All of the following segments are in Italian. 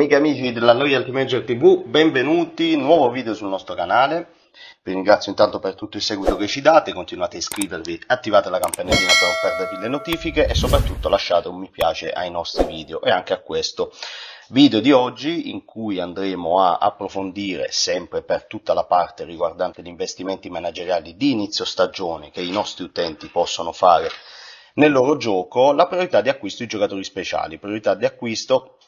Amiche e amici della Loyalty Major TV, benvenuti, nuovo video sul nostro canale. Vi ringrazio intanto per tutto il seguito che ci date, continuate a iscrivervi, attivate la campanellina per non perdervi le notifiche e soprattutto lasciate un mi piace ai nostri video e anche a questo video di oggi in cui andremo a approfondire sempre per tutta la parte riguardante gli investimenti manageriali di inizio stagione che i nostri utenti possono fare nel loro gioco la priorità di acquisto di giocatori speciali, priorità di acquisto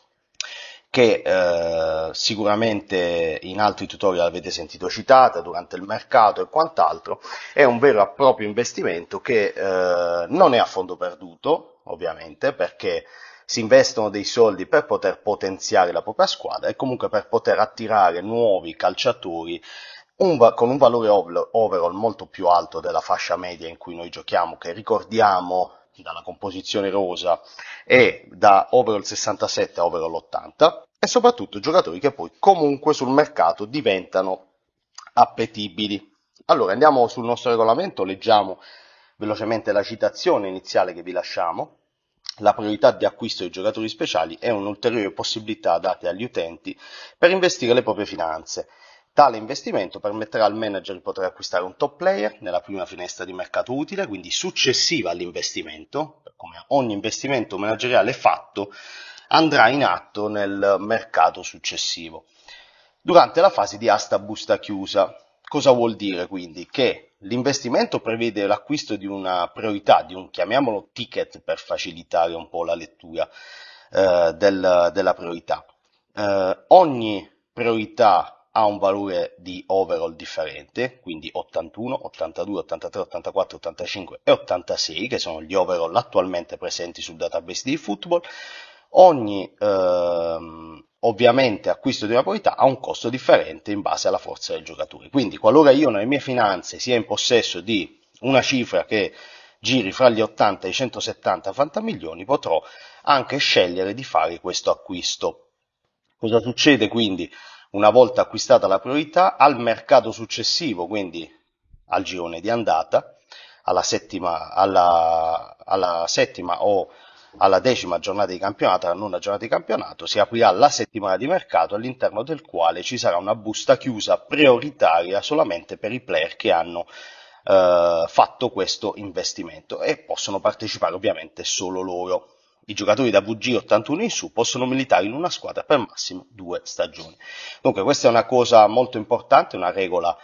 che eh, sicuramente in altri tutorial avete sentito citata durante il mercato e quant'altro, è un vero e proprio investimento che eh, non è a fondo perduto, ovviamente, perché si investono dei soldi per poter potenziare la propria squadra e comunque per poter attirare nuovi calciatori un va- con un valore overall molto più alto della fascia media in cui noi giochiamo, che ricordiamo dalla composizione rosa è da overall 67 a overall 80 e soprattutto giocatori che poi comunque sul mercato diventano appetibili. Allora andiamo sul nostro regolamento, leggiamo velocemente la citazione iniziale che vi lasciamo. La priorità di acquisto dei giocatori speciali è un'ulteriore possibilità data agli utenti per investire le proprie finanze. Tale investimento permetterà al manager di poter acquistare un top player nella prima finestra di mercato utile, quindi successiva all'investimento, come ogni investimento manageriale fatto andrà in atto nel mercato successivo durante la fase di asta busta chiusa. Cosa vuol dire quindi? Che l'investimento prevede l'acquisto di una priorità, di un chiamiamolo ticket per facilitare un po' la lettura eh, del, della priorità. Eh, ogni priorità ha un valore di overall differente, quindi 81, 82, 83, 84, 85 e 86, che sono gli overall attualmente presenti sul database di football, Ogni ehm, ovviamente acquisto di una proprietà ha un costo differente in base alla forza del giocatore. Quindi qualora io nelle mie finanze sia in possesso di una cifra che giri fra gli 80 e i 170 milioni, potrò anche scegliere di fare questo acquisto. Cosa succede quindi una volta acquistata la priorità al mercato successivo, quindi al girone di andata, alla settima, alla, alla settima o alla decima giornata di campionato, alla nona giornata di campionato, si aprirà la settimana di mercato all'interno del quale ci sarà una busta chiusa prioritaria solamente per i player che hanno eh, fatto questo investimento e possono partecipare ovviamente solo loro. I giocatori da VG 81 in su possono militare in una squadra per massimo due stagioni. Dunque questa è una cosa molto importante, una regola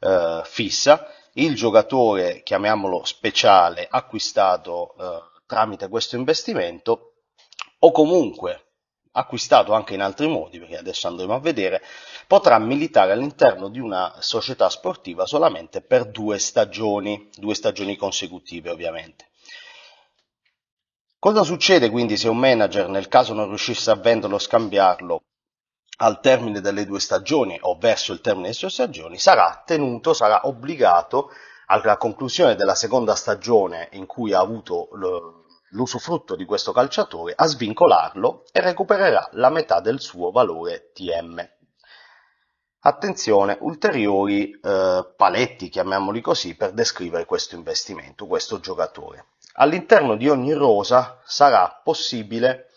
eh, fissa. Il giocatore, chiamiamolo speciale, acquistato eh, tramite questo investimento o comunque acquistato anche in altri modi, perché adesso andremo a vedere, potrà militare all'interno di una società sportiva solamente per due stagioni, due stagioni consecutive ovviamente. Cosa succede quindi se un manager nel caso non riuscisse a venderlo o scambiarlo al termine delle due stagioni o verso il termine delle sue stagioni sarà tenuto, sarà obbligato alla conclusione della seconda stagione in cui ha avuto l'usufrutto di questo calciatore, a svincolarlo e recupererà la metà del suo valore TM. Attenzione, ulteriori eh, paletti, chiamiamoli così, per descrivere questo investimento, questo giocatore. All'interno di ogni rosa sarà possibile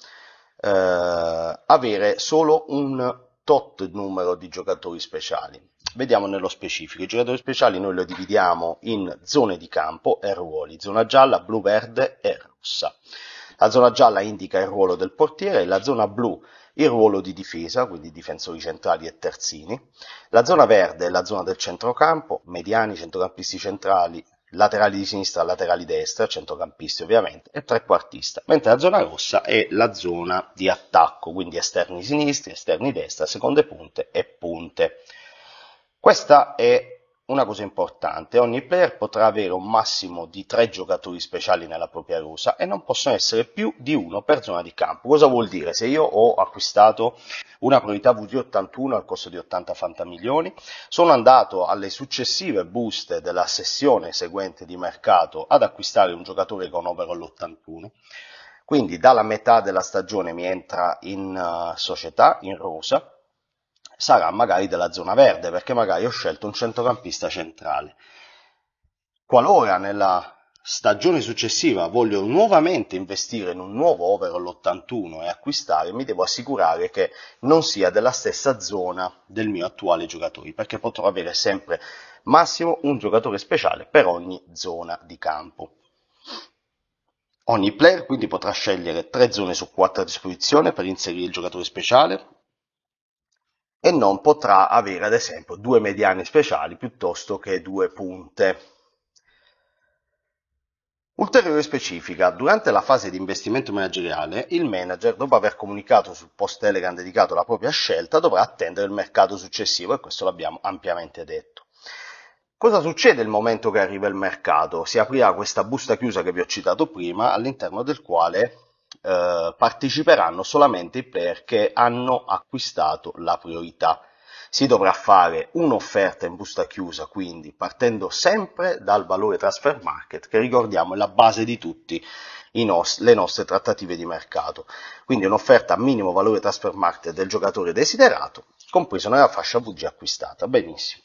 eh, avere solo un tot numero di giocatori speciali. Vediamo nello specifico, i giocatori speciali noi lo dividiamo in zone di campo e ruoli, zona gialla, blu, verde e rossa. La zona gialla indica il ruolo del portiere, la zona blu il ruolo di difesa, quindi difensori centrali e terzini, la zona verde è la zona del centrocampo, mediani, centrocampisti centrali, laterali di sinistra, laterali destra, centrocampisti ovviamente, e trequartista, mentre la zona rossa è la zona di attacco, quindi esterni sinistri, esterni destra, seconde punte e punte. Questa è una cosa importante, ogni player potrà avere un massimo di tre giocatori speciali nella propria rosa e non possono essere più di uno per zona di campo. Cosa vuol dire? Se io ho acquistato una priorità VG81 al costo di 80 fantamilioni, sono andato alle successive buste della sessione seguente di mercato ad acquistare un giocatore con overall 81, quindi dalla metà della stagione mi entra in uh, società, in rosa, sarà magari della zona verde, perché magari ho scelto un centrocampista centrale. Qualora nella stagione successiva voglio nuovamente investire in un nuovo overall 81 e acquistare, mi devo assicurare che non sia della stessa zona del mio attuale giocatore, perché potrò avere sempre massimo un giocatore speciale per ogni zona di campo. Ogni player quindi potrà scegliere tre zone su quattro a disposizione per inserire il giocatore speciale, e non potrà avere ad esempio due mediane speciali piuttosto che due punte. Ulteriore specifica, durante la fase di investimento manageriale, il manager, dopo aver comunicato sul post Telegram dedicato la propria scelta, dovrà attendere il mercato successivo e questo l'abbiamo ampiamente detto. Cosa succede il momento che arriva il mercato? Si aprirà questa busta chiusa che vi ho citato prima, all'interno del quale eh, parteciperanno solamente perché hanno acquistato la priorità. Si dovrà fare un'offerta in busta chiusa, quindi partendo sempre dal valore transfer market, che ricordiamo è la base di tutte nost- le nostre trattative di mercato. Quindi un'offerta a minimo valore transfer market del giocatore desiderato, compresa nella fascia VG acquistata. Benissimo.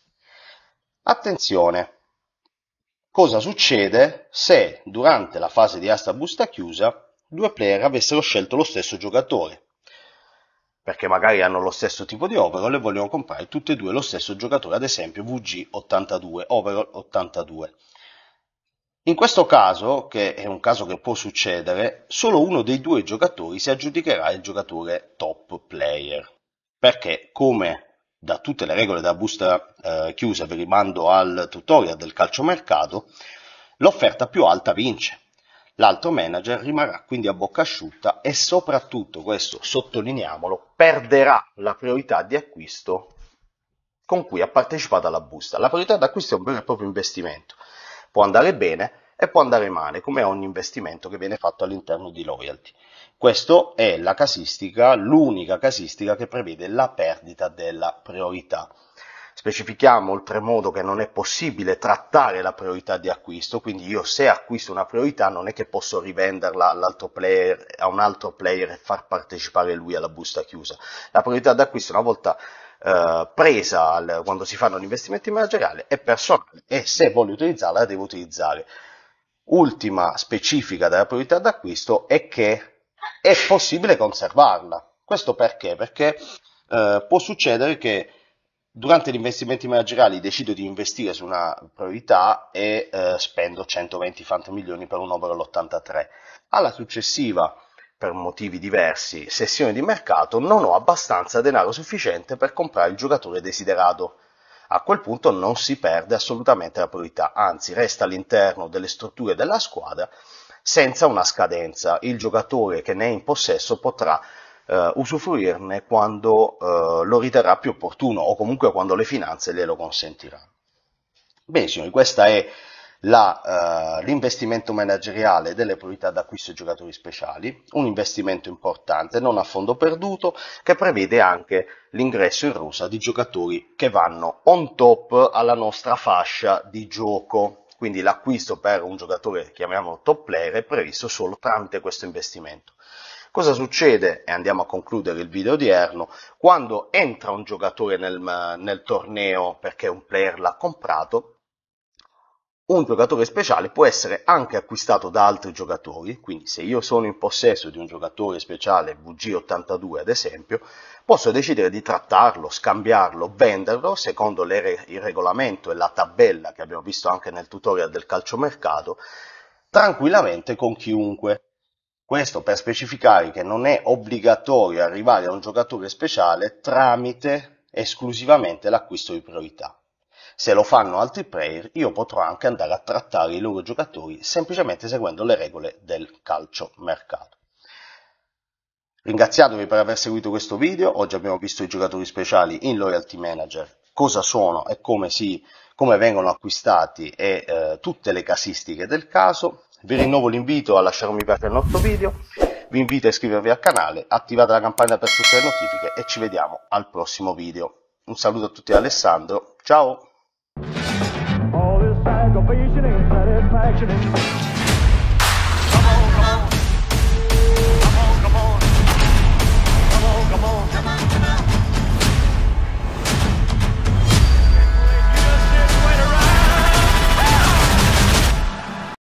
Attenzione, cosa succede se durante la fase di asta busta chiusa due player avessero scelto lo stesso giocatore, perché magari hanno lo stesso tipo di overall e vogliono comprare tutti e due lo stesso giocatore, ad esempio VG82, overall 82. In questo caso, che è un caso che può succedere, solo uno dei due giocatori si aggiudicherà il giocatore top player, perché come da tutte le regole da busta eh, chiusa, vi rimando al tutorial del calciomercato, l'offerta più alta vince L'altro manager rimarrà quindi a bocca asciutta e soprattutto, questo sottolineiamolo, perderà la priorità di acquisto con cui ha partecipato alla busta. La priorità d'acquisto è un vero e proprio investimento. Può andare bene e può andare male, come ogni investimento che viene fatto all'interno di loyalty. Questa è la casistica, l'unica casistica che prevede la perdita della priorità. Specifichiamo oltremodo che non è possibile trattare la priorità di acquisto, quindi io se acquisto una priorità non è che posso rivenderla all'altro player, a un altro player e far partecipare lui alla busta chiusa. La priorità d'acquisto una volta eh, presa al, quando si fanno gli investimenti manageriali è personale e se voglio utilizzarla la devo utilizzare. Ultima specifica della priorità d'acquisto è che è possibile conservarla. Questo perché? Perché eh, può succedere che durante gli investimenti manageriali decido di investire su una priorità e eh, spendo 120 milioni per un overall 83. Alla successiva, per motivi diversi, sessione di mercato non ho abbastanza denaro sufficiente per comprare il giocatore desiderato. A quel punto non si perde assolutamente la priorità, anzi resta all'interno delle strutture della squadra senza una scadenza. Il giocatore che ne è in possesso potrà eh, usufruirne quando eh, lo riterrà più opportuno o comunque quando le finanze glielo consentiranno. Bene signori, questa è la, uh, l'investimento manageriale delle priorità d'acquisto ai giocatori speciali, un investimento importante, non a fondo perduto, che prevede anche l'ingresso in rosa di giocatori che vanno on top alla nostra fascia di gioco. Quindi l'acquisto per un giocatore, chiamiamolo top player, è previsto solo tramite questo investimento. Cosa succede? E andiamo a concludere il video odierno. Quando entra un giocatore nel, nel torneo perché un player l'ha comprato, un giocatore speciale può essere anche acquistato da altri giocatori, quindi se io sono in possesso di un giocatore speciale VG82 ad esempio, posso decidere di trattarlo, scambiarlo, venderlo secondo re- il regolamento e la tabella che abbiamo visto anche nel tutorial del calciomercato, tranquillamente con chiunque. Questo per specificare che non è obbligatorio arrivare a un giocatore speciale tramite esclusivamente l'acquisto di priorità. Se lo fanno altri player, io potrò anche andare a trattare i loro giocatori semplicemente seguendo le regole del calcio mercato. Ringraziandovi per aver seguito questo video, oggi abbiamo visto i giocatori speciali in Loyalty Manager, cosa sono e come, si, come vengono acquistati e eh, tutte le casistiche del caso. Vi rinnovo l'invito a lasciare un mi piace al nostro video, vi invito a iscrivervi al canale, attivate la campanella per tutte le notifiche e ci vediamo al prossimo video. Un saluto a tutti da Alessandro, ciao!